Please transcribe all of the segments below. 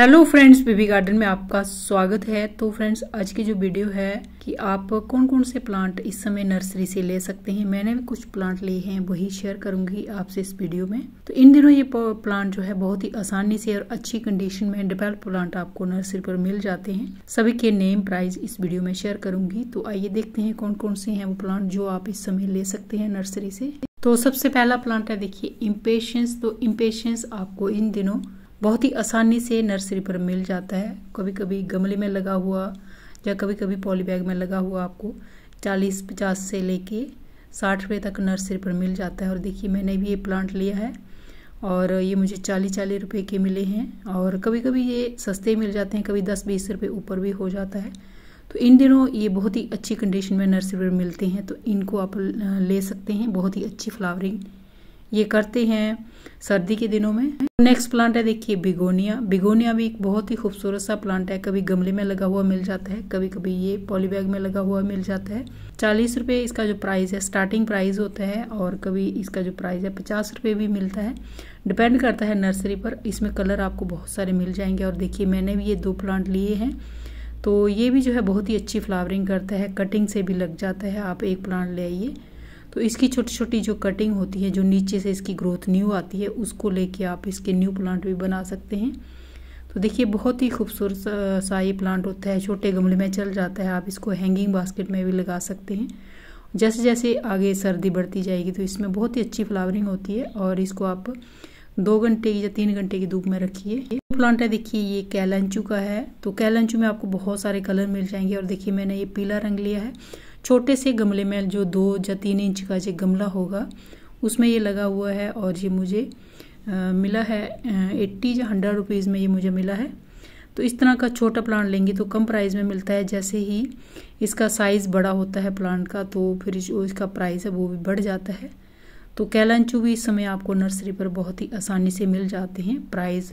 hello friends baby garden में आपका स्वागत है तो फ्रेंड्स आज की जो वीडियो है कि आप कौन कौन से प्लांट इस समय नर्सरी से ले सकते हैं मैंने भी कुछ प्लांट लिए हैं वही शेयर करूंगी आपसे इस वीडियो में तो इन दिनों ये प्लांट जो है बहुत ही आसानी से और अच्छी कंडीशन में डेवलप प्लांट आपको नर्सरी पर मिल जाते हैं सभी के नेम प्राइस इस वीडियो में शेयर करूंगी तो आइए देखते हैं कौन कौन से है वो प्लांट जो आप इस समय ले सकते हैं नर्सरी से तो सबसे पहला प्लांट है देखिए इम्पेशंस तो इम्पेशंस आपको इन दिनों बहुत ही आसानी से नर्सरी पर मिल जाता है कभी कभी गमले में लगा हुआ या कभी कभी पॉली बैग में लगा हुआ आपको चालीस पचास से लेके साठ रुपये तक नर्सरी पर मिल जाता है और देखिए मैंने भी ये प्लांट लिया है और ये मुझे चालीस चालीस रुपये के मिले हैं और कभी कभी ये सस्ते मिल जाते हैं कभी दस बीस रुपये ऊपर भी हो जाता है तो इन दिनों ये बहुत ही अच्छी कंडीशन में नर्सरी पर मिलते हैं तो इनको आप ले सकते हैं बहुत ही अच्छी फ्लावरिंग ये करते हैं सर्दी के दिनों में नेक्स्ट प्लांट है देखिए बिगोनिया बिगोनिया भी एक बहुत ही खूबसूरत सा प्लांट है कभी गमले में लगा हुआ मिल जाता है कभी कभी ये पॉलीबैग में लगा हुआ मिल जाता है चालीस रुपये इसका जो प्राइस है स्टार्टिंग प्राइस होता है और कभी इसका जो प्राइस है पचास रुपये भी मिलता है डिपेंड करता है नर्सरी पर इसमें कलर आपको बहुत सारे मिल जाएंगे और देखिए मैंने भी ये दो प्लांट लिए हैं तो ये भी जो है बहुत ही अच्छी फ्लावरिंग करता है कटिंग से भी लग जाता है आप एक प्लांट ले आइए तो इसकी छोटी छोटी जो कटिंग होती है जो नीचे से इसकी ग्रोथ न्यू आती है उसको लेके आप इसके न्यू प्लांट भी बना सकते हैं तो देखिए बहुत ही खूबसूरत सा ये प्लांट होता है छोटे गमले में चल जाता है आप इसको हैंगिंग बास्केट में भी लगा सकते हैं जैसे जैसे आगे सर्दी बढ़ती जाएगी तो इसमें बहुत ही अच्छी फ्लावरिंग होती है और इसको आप दो घंटे की या तीन घंटे की धूप में रखिए प्लांट है देखिए ये कैलंचू का है तो कैलंचू में आपको बहुत सारे कलर मिल जाएंगे और देखिए मैंने ये पीला रंग लिया है छोटे से गमले में जो दो या तीन इंच का जो गमला होगा उसमें ये लगा हुआ है और ये मुझे आ, मिला है एट्टी या हंड्रेड रुपीज़ में ये मुझे मिला है तो इस तरह का छोटा प्लांट लेंगे तो कम प्राइस में मिलता है जैसे ही इसका साइज़ बड़ा होता है प्लांट का तो फिर जो इसका प्राइस है वो भी बढ़ जाता है तो कैलंचू भी इस समय आपको नर्सरी पर बहुत ही आसानी से मिल जाते हैं प्राइस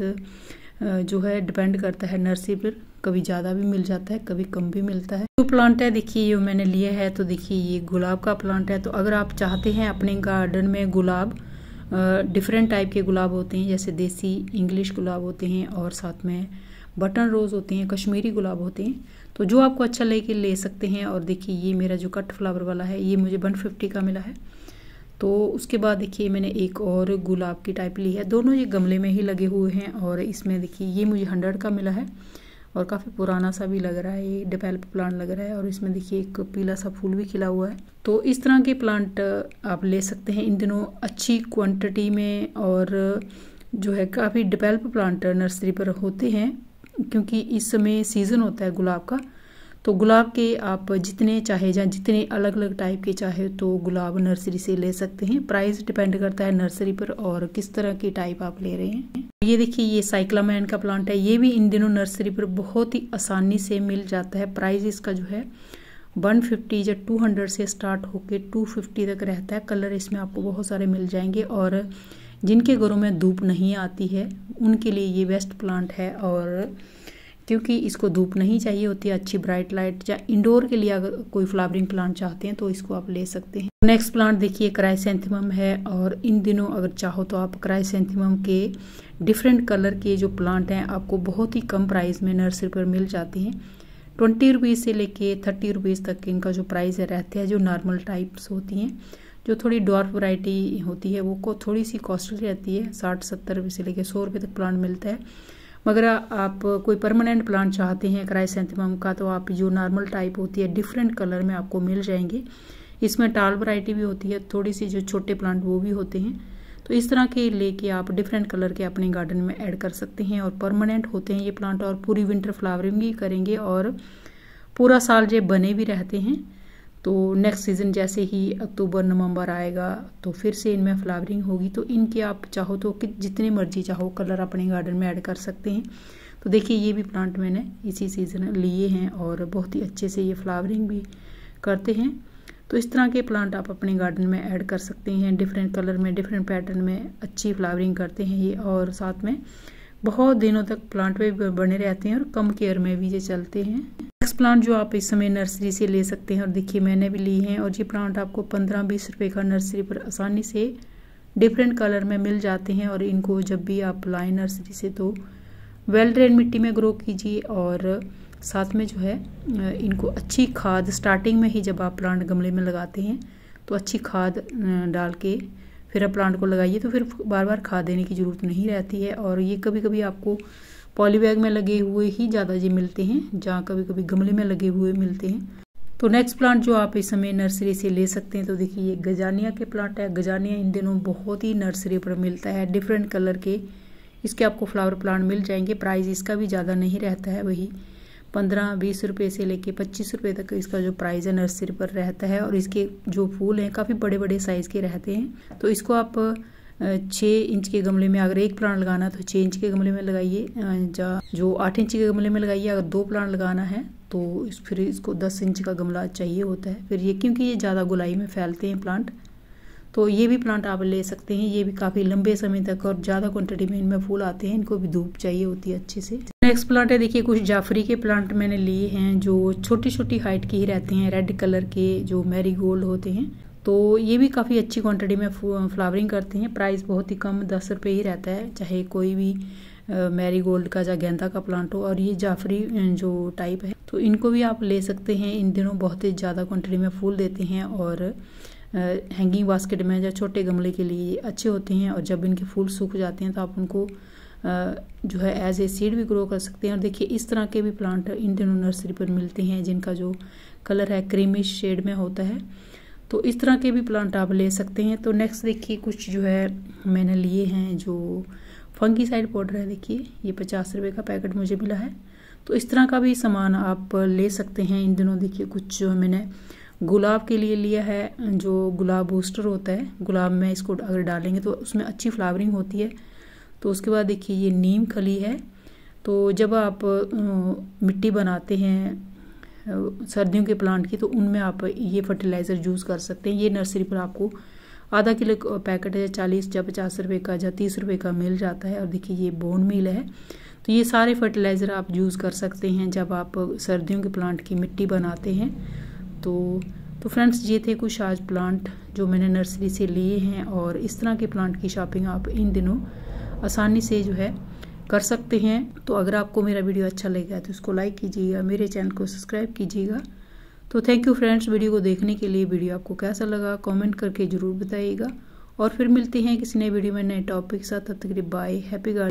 जो है डिपेंड करता है नर्सरी पर कभी ज़्यादा भी मिल जाता है कभी कम भी मिलता है जो प्लांट है देखिए ये मैंने लिया है तो देखिए ये गुलाब का प्लांट है तो अगर आप चाहते हैं अपने गार्डन में गुलाब डिफरेंट टाइप के गुलाब होते हैं जैसे देसी इंग्लिश गुलाब होते हैं और साथ में बटन रोज़ होते हैं कश्मीरी गुलाब होते हैं तो जो आपको अच्छा लगे ले सकते हैं और देखिए ये मेरा जो कट फ्लावर वाला है ये मुझे वन फिफ्टी का मिला है तो उसके बाद देखिए मैंने एक और गुलाब की टाइप ली है दोनों ये गमले में ही लगे हुए हैं और इसमें देखिए ये मुझे हंड्रेड का मिला है और काफ़ी पुराना सा भी लग रहा है ये डेवलप प्लांट लग रहा है और इसमें देखिए एक पीला सा फूल भी खिला हुआ है तो इस तरह के प्लांट आप ले सकते हैं इन दिनों अच्छी क्वांटिटी में और जो है काफ़ी डिवेल्प प्लांट नर्सरी पर होते हैं क्योंकि इस समय सीज़न होता है गुलाब का तो गुलाब के आप जितने चाहे या जितने अलग अलग टाइप के चाहे तो गुलाब नर्सरी से ले सकते हैं प्राइस डिपेंड करता है नर्सरी पर और किस तरह की टाइप आप ले रहे हैं ये देखिए ये साइक्लामैन का प्लांट है ये भी इन दिनों नर्सरी पर बहुत ही आसानी से मिल जाता है प्राइस इसका जो है 150 या 200 से स्टार्ट होकर 250 तक रहता है कलर इसमें आपको बहुत सारे मिल जाएंगे और जिनके घरों में धूप नहीं आती है उनके लिए ये बेस्ट प्लांट है और क्योंकि इसको धूप नहीं चाहिए होती है अच्छी ब्राइट लाइट या इंडोर के लिए अगर कोई फ्लावरिंग प्लांट चाहते हैं तो इसको आप ले सकते हैं नेक्स्ट प्लांट देखिए क्राइसेंथिमम है और इन दिनों अगर चाहो तो आप क्राइसेंथिमम के डिफरेंट कलर के जो प्लांट हैं आपको बहुत ही कम प्राइस में नर्सरी पर मिल जाते हैं ट्वेंटी रुपीज़ से लेके थर्टी रुपीज़ तक इनका जो प्राइस है रहता है जो नॉर्मल टाइप्स होती हैं जो थोड़ी डॉर्फ वैरायटी होती है वो को थोड़ी सी कॉस्टली रहती है साठ सत्तर रुपये से लेके सौ रुपये तक प्लांट मिलता है मगर आप कोई परमानेंट प्लांट चाहते हैं क्राइसेंथेमम का तो आप जो नॉर्मल टाइप होती है डिफरेंट कलर में आपको मिल जाएंगे इसमें टाल वराइटी भी होती है थोड़ी सी जो छोटे प्लांट वो भी होते हैं तो इस तरह के लेके आप डिफरेंट कलर के अपने गार्डन में ऐड कर सकते हैं और परमानेंट होते हैं ये प्लांट और पूरी विंटर फ्लावरिंग भी करेंगे और पूरा साल ये बने भी रहते हैं तो नेक्स्ट सीज़न जैसे ही अक्टूबर नवंबर आएगा तो फिर से इनमें फ्लावरिंग होगी तो इनके आप चाहो तो जितने मर्जी चाहो कलर अपने गार्डन में ऐड कर सकते हैं तो देखिए ये भी प्लांट मैंने इसी सीज़न लिए हैं और बहुत ही अच्छे से ये फ्लावरिंग भी करते हैं तो इस तरह के प्लांट आप अपने गार्डन में ऐड कर सकते हैं डिफरेंट कलर में डिफरेंट पैटर्न में अच्छी फ्लावरिंग करते हैं ये और साथ में बहुत दिनों तक प्लांट में बने रहते हैं और कम केयर में भी ये चलते हैं नेक्स्ट प्लांट जो आप इस समय नर्सरी से ले सकते हैं और देखिए मैंने भी ली है और ये प्लांट आपको पंद्रह बीस रुपए का नर्सरी पर आसानी से डिफरेंट कलर में मिल जाते हैं और इनको जब भी आप लाएँ नर्सरी से तो वेल ड्रेन मिट्टी में ग्रो कीजिए और साथ में जो है इनको अच्छी खाद स्टार्टिंग में ही जब आप प्लांट गमले में लगाते हैं तो अच्छी खाद डाल के फिर आप प्लांट को लगाइए तो फिर बार बार खाद देने की ज़रूरत नहीं रहती है और ये कभी कभी आपको पॉलीबैग में लगे हुए ही ज़्यादा ये मिलते हैं जहाँ कभी कभी गमले में लगे हुए मिलते हैं तो नेक्स्ट प्लांट जो आप इस समय नर्सरी से ले सकते हैं तो देखिए ये गजानिया के प्लांट है गजानिया इन दिनों बहुत ही नर्सरी पर मिलता है डिफरेंट कलर के इसके आपको फ्लावर प्लांट मिल जाएंगे प्राइस इसका भी ज़्यादा नहीं रहता है वही पंद्रह बीस रुपये से लेके पच्चीस रुपये तक इसका जो प्राइस है नर्सरी पर रहता है और इसके जो फूल हैं काफ़ी बड़े बड़े साइज़ के रहते हैं तो इसको आप छः इंच के गमले में अगर एक प्लांट लगाना तो छः इंच के गमले में लगाइए या जो आठ इंच के गमले में लगाइए अगर दो प्लांट लगाना है तो इस फिर इसको दस इंच का गमला चाहिए होता है फिर ये क्योंकि ये ज़्यादा गुलाई में फैलते हैं प्लांट तो ये भी प्लांट आप ले सकते हैं ये भी काफ़ी लंबे समय तक और ज़्यादा क्वान्टिटी में इनमें फूल आते हैं इनको भी धूप चाहिए होती है अच्छे से नेक्स्ट प्लांट है देखिए कुछ जाफरी के प्लांट मैंने लिए हैं जो छोटी छोटी हाइट के ही रहते हैं रेड कलर के जो मैरी गोल्ड होते हैं तो ये भी काफ़ी अच्छी क्वांटिटी में फ्लावरिंग करते हैं प्राइस बहुत ही कम दस रुपये ही रहता है चाहे कोई भी मैरी गोल्ड का या गेंदा का प्लांट हो और ये जाफरी जो टाइप है तो इनको भी आप ले सकते हैं इन दिनों बहुत ही ज़्यादा क्वांटिटी में फूल देते हैं और हैंगिंग बास्केट में या छोटे गमले के लिए अच्छे होते हैं और जब इनके फूल सूख जाते हैं तो आप उनको जो है एज ए सीड भी ग्रो कर सकते हैं और देखिए इस तरह के भी प्लांट इन दिनों नर्सरी पर मिलते हैं जिनका जो कलर है क्रीमिश शेड में होता है तो इस तरह के भी प्लांट आप ले सकते हैं तो नेक्स्ट देखिए कुछ जो है मैंने लिए हैं जो फंगी साइड पाउडर है देखिए ये पचास रुपये का पैकेट मुझे मिला है तो इस तरह का भी सामान आप ले सकते हैं इन दिनों देखिए कुछ जो मैंने गुलाब के लिए लिया है जो गुलाब बूस्टर होता है गुलाब में इसको अगर डालेंगे तो उसमें अच्छी फ्लावरिंग होती है तो उसके बाद देखिए ये नीम खली है तो जब आप मिट्टी बनाते हैं सर्दियों के प्लांट की तो उनमें आप ये फर्टिलाइज़र यूज़ कर सकते हैं ये नर्सरी पर आपको आधा किलो पैकेट है चालीस या पचास रुपये का या तीस रुपये का मिल जाता है और देखिए ये बोन मील है तो ये सारे फर्टिलाइज़र आप यूज़ कर सकते हैं जब आप सर्दियों के प्लांट की मिट्टी बनाते हैं तो तो फ्रेंड्स ये थे कुछ आज प्लांट जो मैंने नर्सरी से लिए हैं और इस तरह के प्लांट की शॉपिंग आप इन दिनों आसानी से जो है कर सकते हैं तो अगर आपको मेरा वीडियो अच्छा लगेगा तो उसको लाइक कीजिएगा मेरे चैनल को सब्सक्राइब कीजिएगा तो थैंक यू फ्रेंड्स वीडियो को देखने के लिए वीडियो आपको कैसा लगा कमेंट करके ज़रूर बताइएगा और फिर मिलते हैं किसी नए वीडियो में नए टॉपिक के साथ तब तक बाय हैप्पी गार्डन